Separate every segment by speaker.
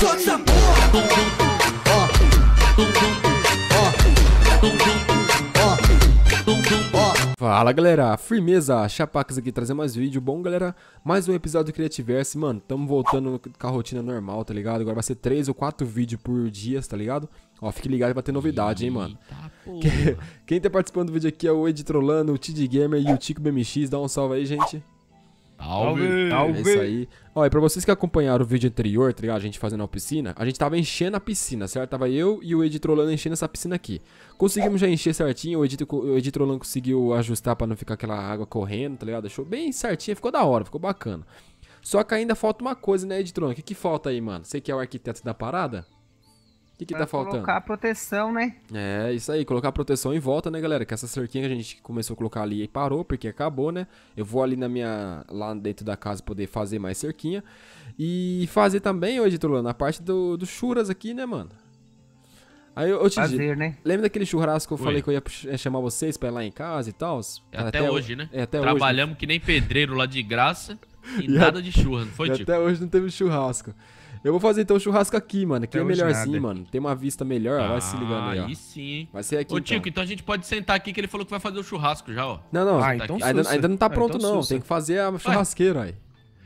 Speaker 1: dessa porra.
Speaker 2: Fala galera, firmeza, Chapacas aqui trazer mais vídeo, bom galera? Mais um episódio do Creativerse, mano, tamo voltando com a rotina normal, tá ligado? Agora vai ser 3 ou 4 vídeos por dia, tá ligado? Ó, fique ligado pra ter novidade, hein, mano. Quem tá participando do vídeo aqui é o Editrolano, o Tid Gamer e o Tico BMX, dá um salve aí, gente. Salve! Salve! É isso aí. olha pra vocês que acompanharam o vídeo anterior, tá ligado? A gente fazendo a piscina, a gente tava enchendo a piscina, certo? Tava eu e o Ed Trolando enchendo essa piscina aqui. Conseguimos já encher certinho, o Ed, o conseguiu ajustar pra não ficar aquela água correndo, tá ligado? Deixou bem certinho, ficou da hora, ficou bacana. Só que ainda falta uma coisa, né, Ed Trolando? O que, que falta aí, mano? Você que é o arquiteto da parada? que, que tá faltando? Colocar
Speaker 3: proteção, né?
Speaker 2: É, isso aí, colocar proteção em volta, né, galera? Que essa cerquinha que a gente começou a colocar ali e parou, porque acabou, né? Eu vou ali na minha. lá dentro da casa poder fazer mais cerquinha. E fazer também, ô editor, na parte do, do churas aqui, né, mano? Aí eu, eu te Fazer, né? lembra daquele churrasco que eu Oi. falei que eu ia eh, chamar vocês pra ir lá em casa e tal? É até, até, hoje, né? É, até Trabalhamos
Speaker 4: hoje. que nem pedreiro lá de graça e, e nada de churrasco, foi, e tipo?
Speaker 2: Até hoje não teve churrasco. Eu vou fazer então o churrasco aqui, mano. Aqui é é melhorzinho, mano. Tem uma vista melhor, ah, vai se ligando aí. Ó. Aí sim. Vai ser aqui. Ô, então. Tico,
Speaker 4: então. então a gente pode sentar aqui que ele falou que vai fazer o churrasco já, ó.
Speaker 2: Não, não. Tá ah, então ainda, ainda, não tá ah, pronto, ah, então não. Tem que fazer a churrasqueira aí.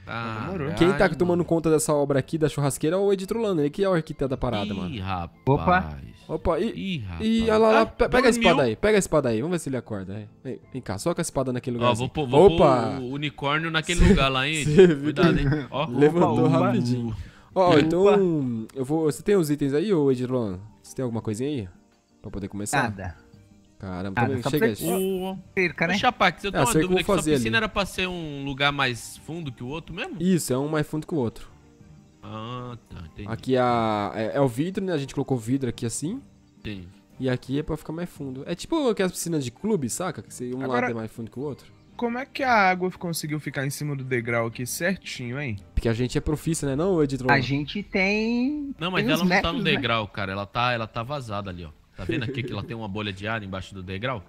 Speaker 4: Ah, ah Quem tá ai,
Speaker 2: tomando mano. conta dessa obra aqui da churrasqueira é o Edito Lano, ele que é o arquiteto da parada, Ih, mano. Rapaz. Opa. Opa, e, Ih, rapaz. e olha lá, ah, lá ah, pega dormiu. a espada aí, pega a espada aí, vamos ver se ele acorda. Aí. É. Vem, vem cá, soca a espada naquele lugar. Ó, vou, pôr, vou Opa. pôr o
Speaker 4: unicórnio naquele cê, lugar lá, hein? Cuidado, hein? Ó,
Speaker 2: Levantou opa, rapidinho. Ó, oh, então. Eu vou. Você tem os itens aí, ô Edilon? Você tem alguma coisinha aí? Pra poder começar? Nada. Caramba, Nada, também chega.
Speaker 3: Cerca,
Speaker 4: Deixa, né? Chapac, eu tenho ah, dúvida que, que piscina ali. era pra ser um lugar mais fundo que o outro mesmo? Isso,
Speaker 2: é um mais fundo que o outro.
Speaker 4: Ah, tá, entendi.
Speaker 2: Aqui é a, é, é o vidro, né? A gente colocou vidro aqui assim. tem E aqui é pra ficar mais fundo. É tipo aquelas piscinas de clube, saca? Que um Agora... lado é
Speaker 1: mais fundo que o outro. Como é que a água conseguiu ficar em cima do degrau aqui certinho, hein? Porque
Speaker 2: a gente é profissa, né, não, editor? A gente tem. Não, mas tem ela não metros, tá no né? degrau,
Speaker 4: né? cara. Ela tá, ela tá vazada ali, ó. Tá vendo aqui que ela tem uma bolha de ar embaixo do degrau?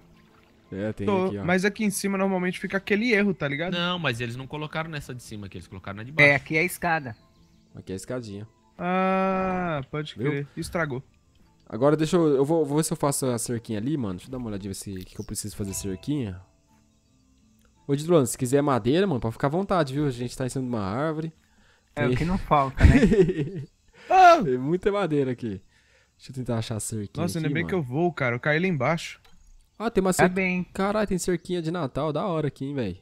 Speaker 4: É, tem Tô, aqui, ó. Mas
Speaker 1: aqui em cima normalmente fica aquele erro, tá ligado?
Speaker 4: Não, mas eles não colocaram nessa de cima aqui, eles colocaram na de é, baixo. É, aqui
Speaker 1: é
Speaker 3: a escada.
Speaker 2: Aqui é a escadinha.
Speaker 3: Ah,
Speaker 2: pode Viu? crer. Estragou. Agora deixa eu. Eu vou, vou ver se eu faço a cerquinha ali, mano. Deixa eu dar uma olhadinha ver se que eu preciso fazer a cerquinha. Ô, Didrone, se quiser madeira, mano, pode ficar à vontade, viu? A gente tá em cima de uma árvore. É e... o que não falta, né? Ah! Tem muita madeira aqui. Deixa eu tentar achar a cerquinha.
Speaker 1: Nossa, ainda bem que eu vou, cara. Eu caí lá embaixo.
Speaker 2: Ah, tem uma cerquinha. Tá bem. Caralho, tem cerquinha de Natal. Da hora aqui, hein, velho.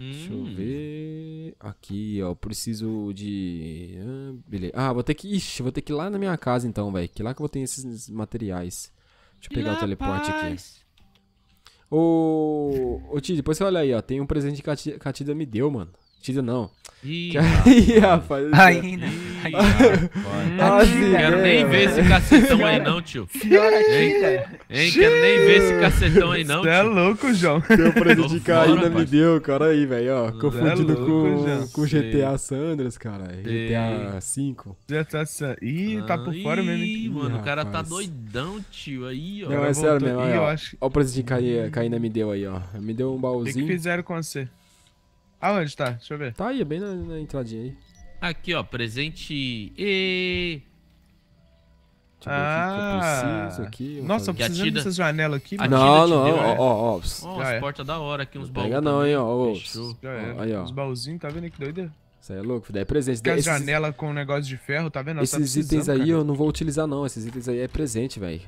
Speaker 2: Hum. Deixa eu hum. ver. Aqui, ó. Preciso de. Ah, beleza. Ah, vou ter que. Ixi, vou ter que ir lá na minha casa então, velho. Que lá que eu vou ter esses materiais. Deixa eu pegar o teleporte aqui. Ô, ô Ti, depois você olha aí, ó. Tem um presente que a Catida me deu, mano. Tido não.
Speaker 3: Ih, rapaz. É. Ainda.
Speaker 2: Nossa, ah, quero é. nem ver esse
Speaker 3: cacetão aí
Speaker 2: não, tio. Senhora Tida.
Speaker 4: Hein,
Speaker 1: quero nem ver esse cacetão aí não, é tio. Você é
Speaker 2: louco, João. Deu prejudicar ainda me deu, cara aí, velho, ó. Confundido com, com GTA Sanders, cara. GTA V. GTA Ih, tá por fora
Speaker 4: mesmo. Ih, mano, o cara tá doidão, tio. Aí, ó. Não, é sério mesmo. Olha
Speaker 2: o prejudicar ainda me deu aí, ó. Me deu um baúzinho. O que fizeram com você? Aonde tá? Deixa eu ver. Tá aí, bem na, na entradinha aí.
Speaker 4: Aqui, ó, presente. E...
Speaker 2: Deixa ah, aqui, nossa, eu preciso atira... dessa janela aqui. Mano. Não, não, né? ó, ó, ó. Ó, as portas da hora aqui, uns baús. Pega não, hein, né? ó. aí, ó. Os
Speaker 1: baúzinhos, tá vendo que doido?
Speaker 2: Isso aí é louco, daí é presente. Tem esses...
Speaker 1: janela com um negócio de ferro, tá vendo? esses tá itens aí cara. eu
Speaker 2: não vou utilizar, não. Esses itens aí é presente, velho.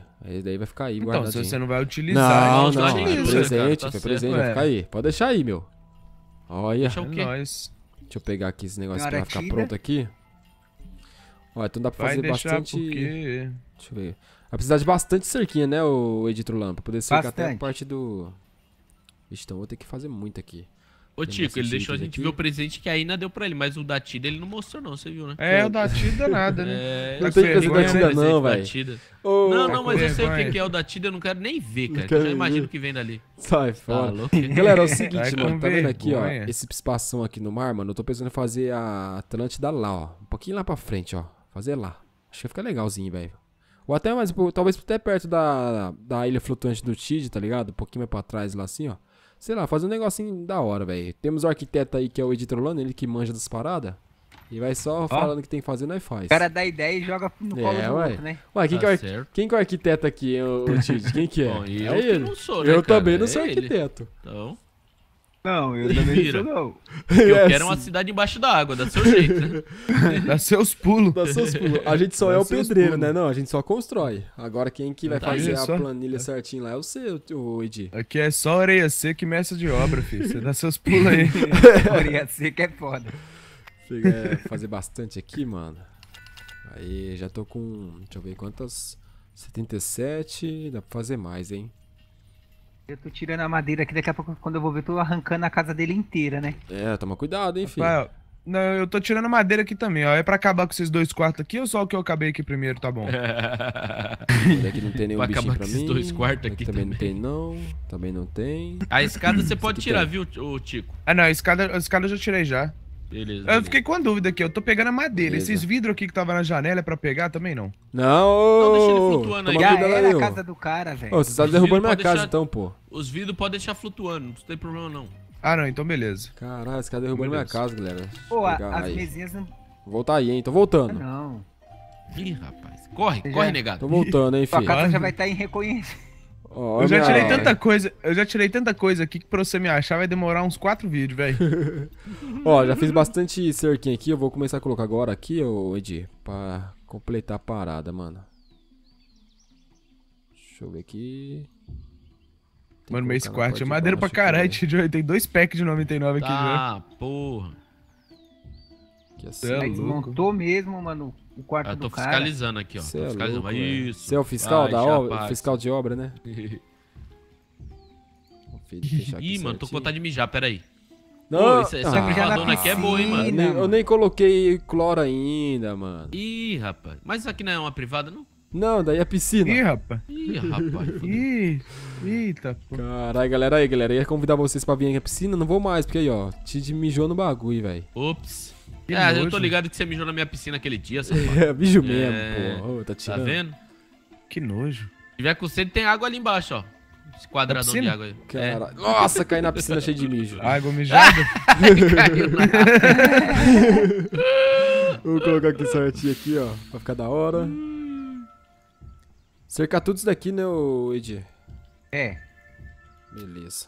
Speaker 2: Daí vai ficar aí guardado. Então, se você não vai utilizar, não, então não, não, é presente, tá presente, vai ficar aí. Pode deixar aí, meu. Olha. Deixa, é nós. Deixa eu pegar aqui esse negócio pra ficar pronto aqui. Olha, então dá pra fazer bastante. Porque... Deixa eu ver. Vai precisar de bastante cerquinha, né, o Editor Lamp? Pra poder cercar bastante. até a parte do. Vixe, então vou ter que fazer muito aqui. Ô, Tico, ele deixou a gente aqui. ver
Speaker 4: o presente que a Ina deu pra ele, mas o da Tida ele não mostrou, não, você viu, né? É, o da Tida nada, né? É, não tá tem que o da Tida, não, velho. Oh, não, tá não, mas eu sei o que, é o da Tida, eu não quero nem ver, cara. Eu já imagino o que vem dali. Sai tá fora. Tá Galera, é o seguinte, mano, tá vendo aqui, ó, esse
Speaker 2: espação aqui no mar, mano, eu tô pensando em fazer a Atlântida lá, ó. Um pouquinho lá pra frente, ó. Fazer lá. Acho que fica legalzinho, velho. Ou até mais, talvez até perto da, da ilha flutuante do Tid, tá ligado? Um pouquinho mais pra trás lá assim, ó sei lá, fazer um negocinho da hora, velho. Temos o arquiteto aí que é o editor Lano, ele que manja das paradas. E vai só oh. falando que tem que fazer, nós faz. O cara
Speaker 3: dá ideia e joga no é, colo do ué. outro, né?
Speaker 2: Ué, quem, tá que, é o, quem que é o arquiteto aqui, o, o Quem que é? Bom, eu é ele. Sou, né, eu cara? também não é sou arquiteto. Então... Não, eu também Vira. não. Eu é quero assim. uma
Speaker 4: cidade embaixo da água,
Speaker 2: dá seu jeito, né? dá seus pulos. Dá seus pulos. A gente só dá é o pedreiro, pulos. né? Não, a gente só constrói. Agora quem que vai tá fazer a só... É? planilha é. certinho lá é o seu, o Edi. Aqui é só
Speaker 1: areia seca e mestre de obra, filho. Você dá seus pulos aí. areia seca é foda.
Speaker 2: Chega a fazer bastante aqui, mano. Aí já tô com, deixa eu ver quantas... 77, dá pra fazer mais, hein?
Speaker 3: Eu tô tirando a madeira aqui, daqui a pouco, quando eu vou ver, eu tô arrancando a casa dele inteira, né?
Speaker 2: É, toma cuidado,
Speaker 3: hein, filho. não,
Speaker 1: eu tô tirando a madeira aqui também, ó. É pra acabar com esses dois quartos aqui ou só o que eu acabei aqui primeiro, tá bom?
Speaker 2: aqui não tem nenhum pra bichinho acabar pra com mim. esses dois quartos aqui, aqui também, também. não tem, não. Também não tem.
Speaker 4: A escada você pode tirar, tem. viu, o Tico?
Speaker 1: Ah, não, a escada, a escada eu já tirei já. Beleza. Eu fiquei com a dúvida aqui, eu tô pegando a madeira. Beleza. Esses vidros aqui que tava na janela é pra pegar também não?
Speaker 2: Não, ô, Não, deixa ele flutuando aí. Já era a casa do cara, velho. Ô, vocês tá estão derrubando minha casa deixar- então, pô.
Speaker 4: Os vidros podem deixar flutuando, não tem problema não.
Speaker 2: Ah, não, então beleza. Caralho, esse cara derrubando minha casa, galera. Pô, pegar as aí. mesinhas não. Voltar aí, hein? Tô Ah, voltando. Não.
Speaker 3: Ih, rapaz. Corre, corre, Já-
Speaker 2: negado. Tô voltando, hein, Sua casa já vai
Speaker 3: estar tá em reconhecimento. Oh, eu já tirei tanta
Speaker 1: coisa, eu já tirei tanta coisa aqui que pra você me achar vai demorar uns quatro vídeos, velho. Ó, já fiz
Speaker 2: bastante cerquinho aqui, eu vou começar a colocar agora aqui, ô Edi, pra completar a parada, mano. Deixa eu ver aqui. Tem mano, meio squat, é
Speaker 1: madeira pra caralho, que... tem dois packs de 99 aqui já. Tá,
Speaker 3: ah, porra. Que assim, é louco. mesmo, mano o quarto ah, do cara. Eu tô fiscalizando aqui, ó. tô é fiscalizando. Louco, Isso.
Speaker 2: Você é o fiscal Ai, ah, da obra? Fiscal de obra, né?
Speaker 4: Ih, mano, tô com vontade de mijar, peraí. Não, Pô, essa, essa ah, tá aqui é boa, hein, mano. Eu, eu
Speaker 2: nem coloquei cloro ainda, mano. Ih, rapaz.
Speaker 4: Mas isso aqui não é uma privada, não?
Speaker 2: Não, daí é piscina. Ih, rapaz. Ih, rapaz. Ih, eita, pô. Caralho, galera, aí, galera. Eu ia convidar vocês pra vir aqui à piscina, não vou mais, porque aí, ó, Tid mijou no bagulho, velho. Ops. Que é, nojo. eu tô
Speaker 4: ligado que você mijou na minha piscina aquele dia, safado. É, mijo mesmo, é...
Speaker 2: porra. Tá, tá, tirando. tá vendo?
Speaker 1: Que nojo.
Speaker 4: Se tiver com sede, tem água ali embaixo, ó. Esse quadradão de água aí. Cara,
Speaker 1: é. Nossa,
Speaker 2: caí na piscina cheio de mijo. Água mijada. Vou colocar aqui certinho aqui, ó. Pra ficar da hora. Cercar tudo isso daqui, né, Edi? É. Beleza.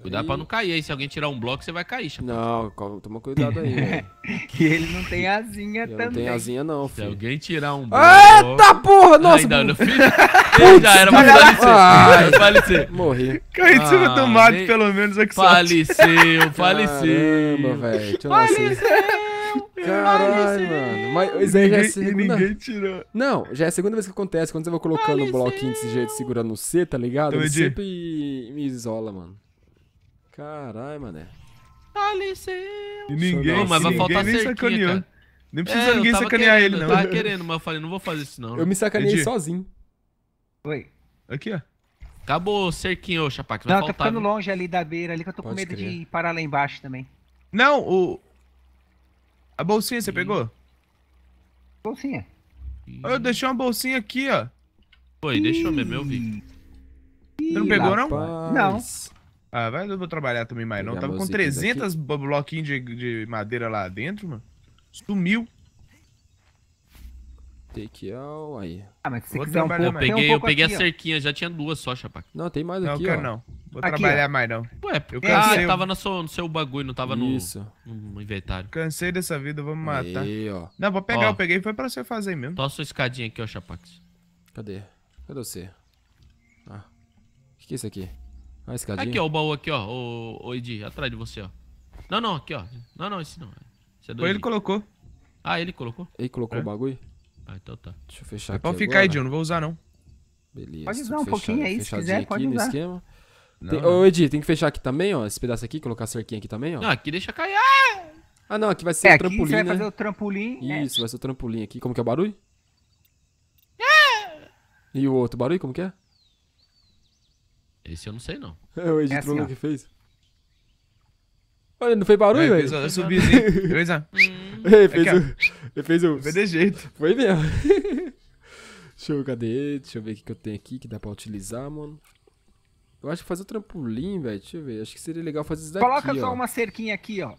Speaker 2: Cuidado
Speaker 4: para pra não cair aí. Se alguém tirar um bloco, você vai cair, Não, toma cuidado aí,
Speaker 3: que ele não tem asinha também. Não tem asinha, não, filho. Se
Speaker 4: alguém tirar um bloco. Eita porra! Nossa! Ainda, meu filho.
Speaker 2: já era, mas faleceu. Morri. Caí em cima do ah, mato, pelo menos, é que Faleceu, faleceu. Caramba, velho. Faleceu. Caralho, mano. Mas isso aí já é segunda... ninguém tirou. Não, já é a segunda vez que acontece. Quando você vai colocando o bloquinho desse jeito, segurando o C, tá ligado? Então, ele sempre me isola, mano. Caralho, mané.
Speaker 1: Faleceu. E
Speaker 2: ninguém, não, mas vai faltar ninguém tá nem cerquinha, Nem precisa é, ninguém sacanear querendo, ele, não. Eu tava querendo,
Speaker 4: mas eu falei, não vou fazer isso, não. Eu me sacaneei Entendi. sozinho. Oi. Aqui, ó. Acabou o cerquinho, Chapaque.
Speaker 1: Não, tá ficando longe
Speaker 3: ali da beira, ali que eu tô Pode com medo de parar lá embaixo também. Não,
Speaker 1: o... A bolsinha você pegou? Bolsinha. Eu deixei uma bolsinha aqui, ó. Foi, deixou mesmo, eu vi. você não pegou, não? Não. Ah, vai, eu vou trabalhar também mais não. Tava com 300 daqui. bloquinhos de, de madeira lá dentro, mano.
Speaker 4: Sumiu. Take all, aí. Ah, mas se vou quiser um pouco, eu
Speaker 2: peguei, um eu peguei aqui, a
Speaker 4: cerquinha, ó. já tinha duas só, Chapac. Não,
Speaker 2: tem mais não, aqui, quero, ó. Não, Vou aqui, trabalhar ó. mais, não. Ué, eu cansei. Ah, tava
Speaker 4: no seu, no seu bagulho, não tava no, no, inventário.
Speaker 1: Cansei dessa vida,
Speaker 4: vamos matar. Aí, ó. Não, vou pegar, ó, eu
Speaker 1: peguei, foi pra você fazer mesmo.
Speaker 4: Toca sua escadinha aqui, ó, Chapax. Cadê?
Speaker 2: Cadê você? Ah,
Speaker 4: o que, que é isso
Speaker 2: aqui? Uma Aqui, ó, o
Speaker 4: baú aqui, ó. O, o Edi, atrás de você, ó. Não, não, aqui, ó. Não, não, esse não. É. Esse é do Foi ele
Speaker 2: colocou. Ah, ele colocou? Ele colocou é? o bagulho? Ah, então tá.
Speaker 4: Deixa eu fechar
Speaker 1: é aqui. Pode ficar aí, John. Não vou usar, não. Beleza.
Speaker 4: Pode usar um pouquinho aí, se quiser, pode usar. Esquema.
Speaker 2: Não, tem, não. Ô, Edi, tem que fechar aqui também, ó. Esse pedaço aqui, colocar a cerquinha aqui também, ó. Não,
Speaker 3: aqui deixa cair. Ah, não, aqui vai ser é, o trampolim, você vai né? fazer o trampolim. Né? Isso,
Speaker 2: vai ser o trampolim aqui. Como que é o barulho? E o outro barulho, como que é? Esse eu não sei, não.
Speaker 4: É o Edith é assim, Lula que
Speaker 2: fez. Olha, não fez barulho, velho? eu subi assim. Fez, Ele fez o... Ele fez o... Foi de jeito. Foi mesmo. deixa eu... Cadê? Deixa eu ver o que eu tenho aqui que dá pra utilizar, mano. Eu acho que fazer o trampolim, velho. Deixa eu ver. Acho que seria legal fazer isso daqui, Coloca só ó.
Speaker 3: uma cerquinha aqui, ó.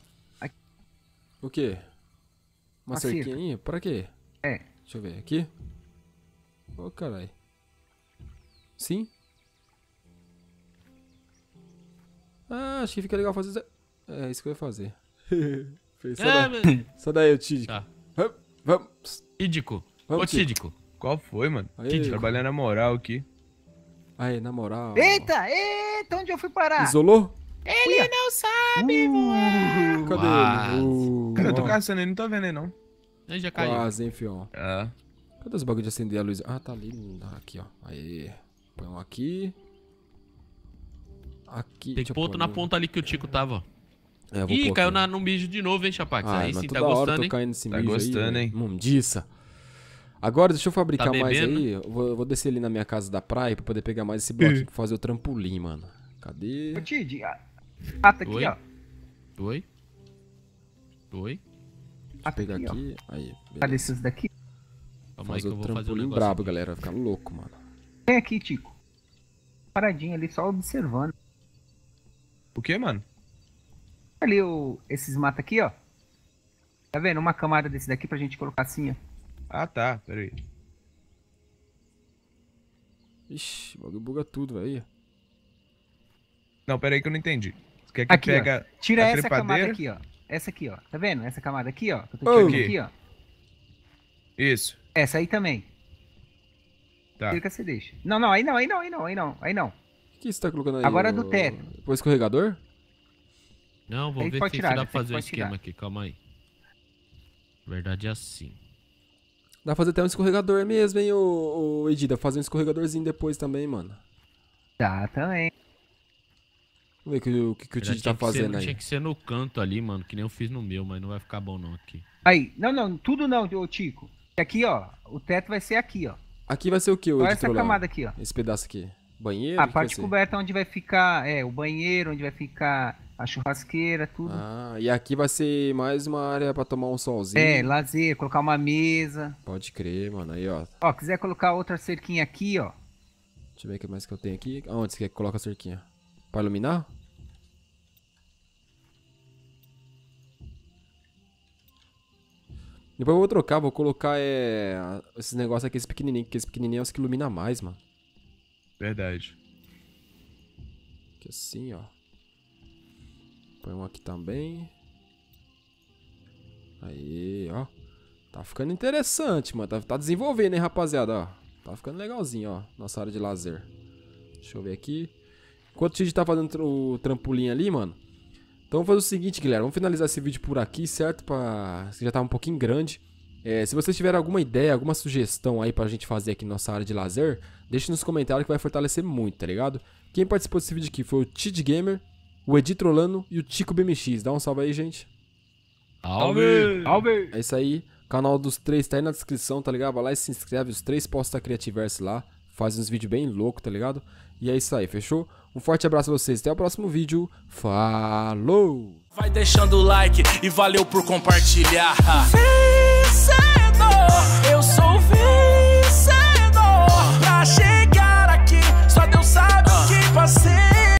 Speaker 2: O quê? Uma, uma cerquinha? Cerca. Pra quê? É. Deixa eu ver. Aqui? Ô, oh, caralho. Sim? Ah, acho que fica legal fazer. É isso que eu ia fazer. sai é, da... Só ah, daí, o Tídico. Tá. Vamos. Tídico. Vamos, Ô, Tídico. Tídico. Qual foi, mano? Aê, Tídico. Trabalhando na moral aqui. Aí, na moral.
Speaker 3: Eita, eita, onde eu fui parar? Isolou? Ele Uia. não sabe uh, voar.
Speaker 1: Cadê ele? Uh, Cara, eu tô caçando ele, não tô tá vendo ele, não. Ele já caiu. Quase,
Speaker 2: hein, fião. É. Cadê os bagulho de acender a luz? Ah, tá ali. Aqui, ó. Aí. Põe um aqui. Aqui, Tem que pôr outro na ponta
Speaker 4: ali que o Tico tava, ó. É, Ih, caiu na, no mijo
Speaker 2: de novo, hein, Chapax? Ah, aí sim, tá, tá gostando, hein? Caindo nesse tá gostando, aí, hein? Mundiça. Agora, deixa eu fabricar tá mais aí. Eu vou, eu vou, descer ali na minha casa da praia pra poder pegar mais esse bloco pra fazer o trampolim, mano. Cadê?
Speaker 3: Ô, Tid, ata aqui, ó.
Speaker 2: Oi? Oi? Vou pegar aqui, Aí, Cadê esses
Speaker 3: daqui? fazer o trampolim brabo,
Speaker 2: galera. Vai ficar louco, mano.
Speaker 3: Vem aqui, Tico. Paradinha ali, só observando. O que mano? Ali o, esses matos aqui, ó. Tá vendo? Uma camada desse daqui pra gente colocar assim, ó. Ah, tá. Pera aí. Ixi, o bagulho buga tudo, velho.
Speaker 1: Não, pera aí que eu não entendi. Você quer que aqui, pega ó. Tira
Speaker 3: essa camada aqui, ó. Essa aqui, ó. Tá vendo? Essa camada aqui, ó. Que eu tô tirando aqui. ó. Isso. Essa aí também. Tá. Tira que você deixa. Não, não, aí não, aí não, aí não, aí não, aí não que você tá colocando aí? Agora o... É do teto.
Speaker 2: O escorregador?
Speaker 4: Não, vou ver se tirar, dá pra fazer o esquema tirar. aqui, calma aí. Verdade é assim.
Speaker 2: Dá pra fazer até um escorregador mesmo, hein, ô, Edida? Fazer um escorregadorzinho depois também, mano.
Speaker 3: Dá também. Vamos ver o que, que, que o Tite tá fazendo ser, aí. Tinha
Speaker 4: que ser no canto ali, mano, que nem eu fiz
Speaker 2: no meu, mas não vai ficar bom não aqui.
Speaker 3: Aí, não, não, tudo não, ô Tico. Aqui, ó, o teto vai ser aqui, ó.
Speaker 2: Aqui vai ser o quê, ô Olha essa camada aqui, ó. Esse pedaço aqui. Banheiro? A parte
Speaker 3: coberta é onde vai ficar, é, o banheiro, onde vai ficar a churrasqueira, tudo. Ah, e aqui vai
Speaker 2: ser mais uma área para tomar um solzinho. É, lazer, colocar uma mesa. Pode crer, mano. Aí, ó.
Speaker 3: Ó, quiser colocar outra cerquinha aqui, ó.
Speaker 2: Deixa eu ver o que mais que eu tenho aqui. Onde você quer que coloque a cerquinha? Para iluminar? Depois eu vou trocar, vou colocar é, esses negócios aqui, esse pequenininho, porque esse pequenininho é os que ilumina mais, mano. Verdade. Aqui assim, ó. Põe um aqui também. Aí, ó. Tá ficando interessante, mano. Tá, tá desenvolvendo, hein, rapaziada, ó. Tá ficando legalzinho, ó. Nossa área de lazer. Deixa eu ver aqui. Enquanto o Tid tá fazendo o trampolim ali, mano. Então vamos fazer o seguinte, galera. Vamos finalizar esse vídeo por aqui, certo? Pra... já tá um pouquinho grande. É, se vocês tiverem alguma ideia, alguma sugestão aí pra gente fazer aqui na nossa área de lazer, deixe nos comentários que vai fortalecer muito, tá ligado? Quem participou desse vídeo aqui foi o Tid Gamer, o Editrolano e o Tico BMX. Dá um salve aí, gente. Salve! Salve! É isso aí. O canal dos três tá aí na descrição, tá ligado? Vai lá e se inscreve. Os três postam a Creativerse lá. Fazem uns vídeos bem loucos, tá ligado? E é isso aí, fechou? Um forte abraço a vocês. Até o próximo vídeo. Falou!
Speaker 4: Vai deixando o like e valeu por compartilhar. Sim. Eu sou o vento.